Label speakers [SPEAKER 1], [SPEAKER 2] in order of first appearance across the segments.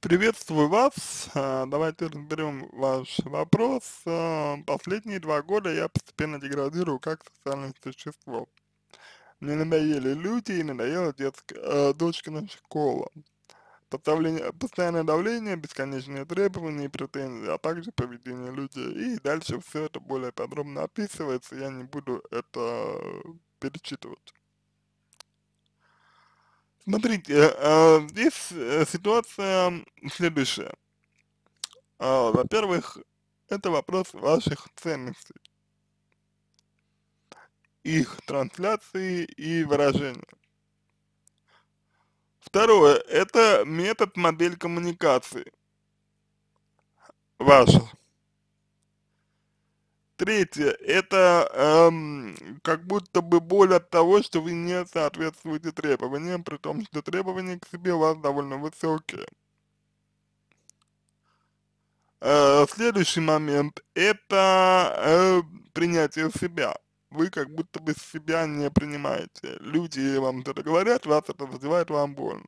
[SPEAKER 1] Приветствую вас. А, давайте разберем ваш вопрос. А, последние два года я постепенно деградирую как социальное существо. Мне надоели люди и надоела детская, э, дочкина школа. Поставление, постоянное давление, бесконечные требования и претензии, а также поведение людей. И дальше все это более подробно описывается, я не буду это перечитывать. Смотрите, э, э, здесь э, ситуация следующая. Во-первых, это вопрос ваших ценностей, их трансляции и выражения. Второе, это метод, модель коммуникации ваших. Третье, это эм, как будто бы боль от того, что вы не соответствуете требованиям, при том, что требования к себе у вас довольно высокие. Э, следующий момент, это э, принятие себя. Вы как будто бы себя не принимаете. Люди вам это говорят, вас это вызывает, вам больно.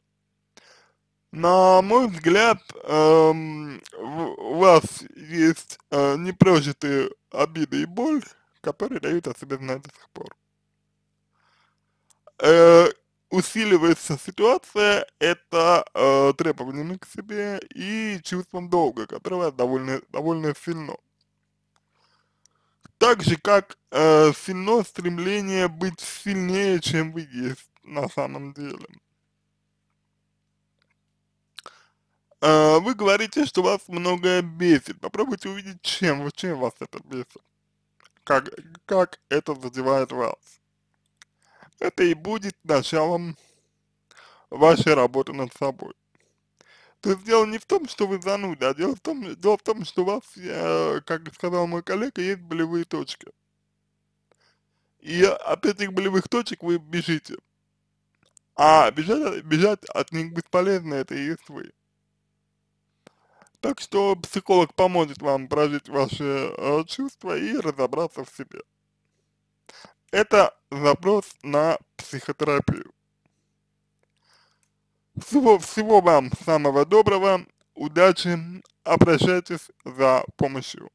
[SPEAKER 1] На мой взгляд, эм, у вас есть э, непрожитые обиды и боль, которые дают о себе знать до сих пор. Э, усиливается ситуация, это э, требованиями к себе и чувством долга, которое довольно, довольно сильно. Так же, как э, сильно стремление быть сильнее, чем вы есть на самом деле. А, вы говорите, что вас многое бесит. Попробуйте увидеть, чем, чем вас это бесит. Как, как это задевает вас. Это и будет началом вашей работы над собой. То есть дело не в том, что вы зануда, а дело в том, дело в том что у вас, э, как сказал мой коллега, есть болевые точки. И от этих болевых точек вы бежите. А бежать, бежать от них бесполезно, это и есть вы. Так что психолог поможет вам прожить ваши э, чувства и разобраться в себе. Это запрос на психотерапию. Всего, всего вам самого доброго, удачи, обращайтесь за помощью.